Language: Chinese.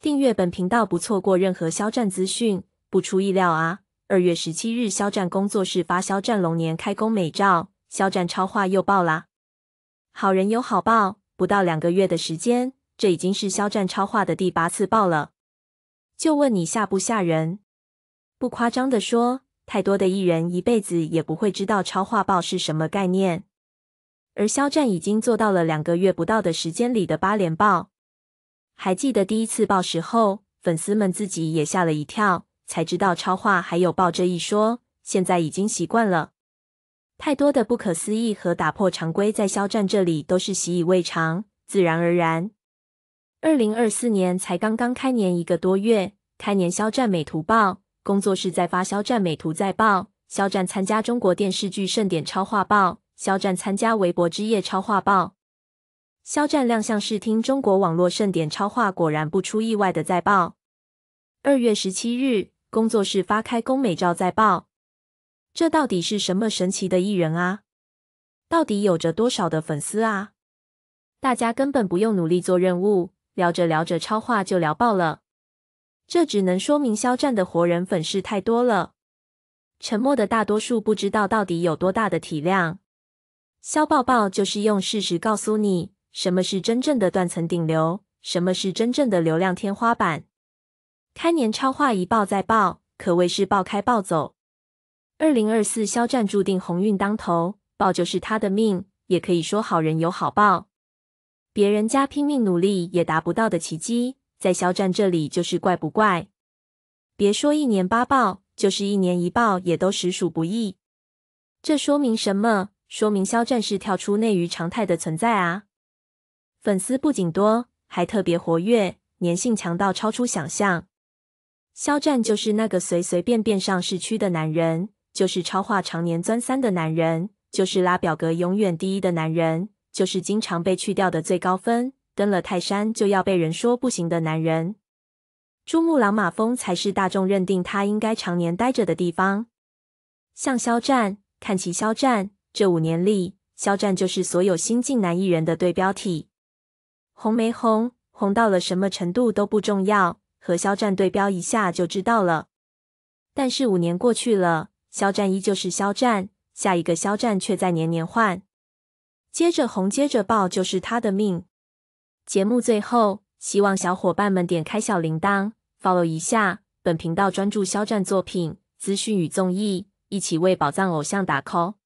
订阅本频道，不错过任何肖战资讯。不出意料啊，二月十七日，肖战工作室发肖战龙年开工美照，肖战超话又爆啦！好人有好报，不到两个月的时间，这已经是肖战超话的第八次爆了。就问你吓不吓人？不夸张的说，太多的艺人一辈子也不会知道超话爆是什么概念，而肖战已经做到了两个月不到的时间里的八连爆。还记得第一次爆时后，粉丝们自己也吓了一跳，才知道超话还有爆这一说。现在已经习惯了。太多的不可思议和打破常规，在肖战这里都是习以为常，自然而然。二零二四年才刚刚开年一个多月，开年肖战美图报工作室再发肖战美图再爆，肖战参加中国电视剧盛典超话报，肖战参加微博之夜超话报。肖战亮相试听，中国网络盛典超话果然不出意外的再爆。二月十七日，工作室发开工美照再爆。这到底是什么神奇的艺人啊？到底有着多少的粉丝啊？大家根本不用努力做任务，聊着聊着超话就聊爆了。这只能说明肖战的活人粉丝太多了。沉默的大多数不知道到底有多大的体量。肖爆爆就是用事实告诉你。什么是真正的断层顶流？什么是真正的流量天花板？开年超话一爆再爆，可谓是爆开爆走。二零二四，肖战注定鸿运当头，爆就是他的命，也可以说好人有好报。别人家拼命努力也达不到的奇迹，在肖战这里就是怪不怪？别说一年八爆，就是一年一爆，也都实属不易。这说明什么？说明肖战是跳出内娱常态的存在啊！粉丝不仅多，还特别活跃，粘性强到超出想象。肖战就是那个随随便便上市区的男人，就是超话常年钻三的男人，就是拉表格永远第一的男人，就是经常被去掉的最高分，登了泰山就要被人说不行的男人。珠穆朗玛峰才是大众认定他应该常年待着的地方。像肖战，看齐肖战，这五年里，肖战就是所有新晋男艺人的对标体。红没红，红到了什么程度都不重要，和肖战对标一下就知道了。但是五年过去了，肖战依旧是肖战，下一个肖战却在年年换。接着红，接着爆，就是他的命。节目最后，希望小伙伴们点开小铃铛，follow 一下本频道，专注肖战作品资讯与综艺，一起为宝藏偶像打 call。